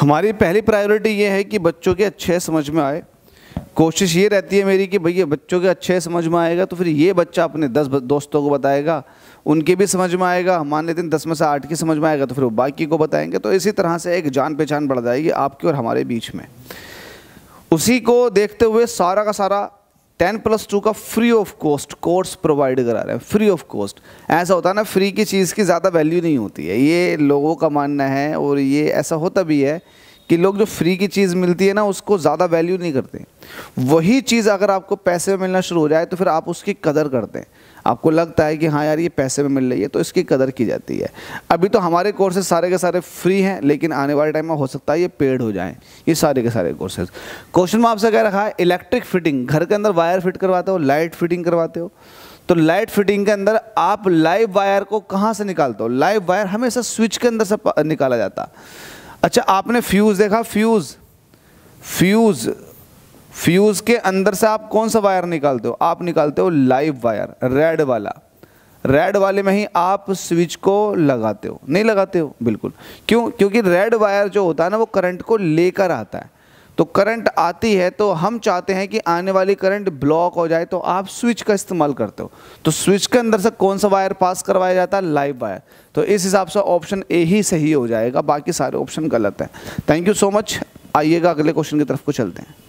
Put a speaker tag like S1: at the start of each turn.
S1: हमारी पहली प्रायोरिटी ये है कि बच्चों के अच्छे समझ में आए कोशिश ये रहती है मेरी कि भैया बच्चों के अच्छे समझ में आएगा तो फिर ये बच्चा अपने दस दोस्तों को बताएगा उनके भी समझ में आएगा मान लेते हैं दस में से आठ की समझ में आएगा तो फिर वो बाकी को बताएंगे तो इसी तरह से एक जान पहचान बढ़ जाएगी आपके और हमारे बीच में उसी को देखते हुए सारा का सारा टेन प्लस टू का free of cost course provide करा रहे हैं फ्री ऑफ कॉस्ट ऐसा होता है ना फ्री की चीज़ की ज़्यादा वैल्यू नहीं होती है ये लोगों का मानना है और ये ऐसा होता भी है कि लोग जो फ्री की चीज़ मिलती है ना उसको ज़्यादा वैल्यू नहीं करते वही चीज़ अगर आपको पैसे में मिलना शुरू हो जाए तो फिर आप उसकी कदर करते हैं आपको लगता है कि हाँ यार ये पैसे में मिल रही है तो इसकी कदर की जाती है अभी तो हमारे कोर्सेज सारे के सारे फ्री हैं लेकिन आने वाले टाइम में हो सकता है ये पेड हो जाएं ये सारे के सारे कोर्सेज क्वेश्चन में आपसे कह रखा है इलेक्ट्रिक फिटिंग घर के अंदर वायर फिट करवाते हो लाइट फिटिंग करवाते हो तो लाइट फिटिंग के अंदर आप लाइव वायर को कहाँ से निकालते हो लाइव वायर हमेशा स्विच के अंदर से निकाला जाता है अच्छा आपने फ्यूज़ देखा फ्यूज़ फ्यूज़ फ्यूज़ के अंदर से आप कौन सा वायर निकालते हो आप निकालते हो लाइव वायर रेड वाला रेड वाले में ही आप स्विच को लगाते हो नहीं लगाते हो बिल्कुल क्यों क्योंकि रेड वायर जो होता है ना वो करंट को लेकर आता है तो करंट आती है तो हम चाहते हैं कि आने वाली करंट ब्लॉक हो जाए तो आप स्विच का इस्तेमाल करते हो तो स्विच के अंदर से कौन सा वायर पास करवाया जाता है लाइव वायर तो इस हिसाब से ऑप्शन ए ही सही हो जाएगा बाकी सारे ऑप्शन गलत हैं थैंक यू सो मच आइएगा अगले क्वेश्चन की तरफ को चलते हैं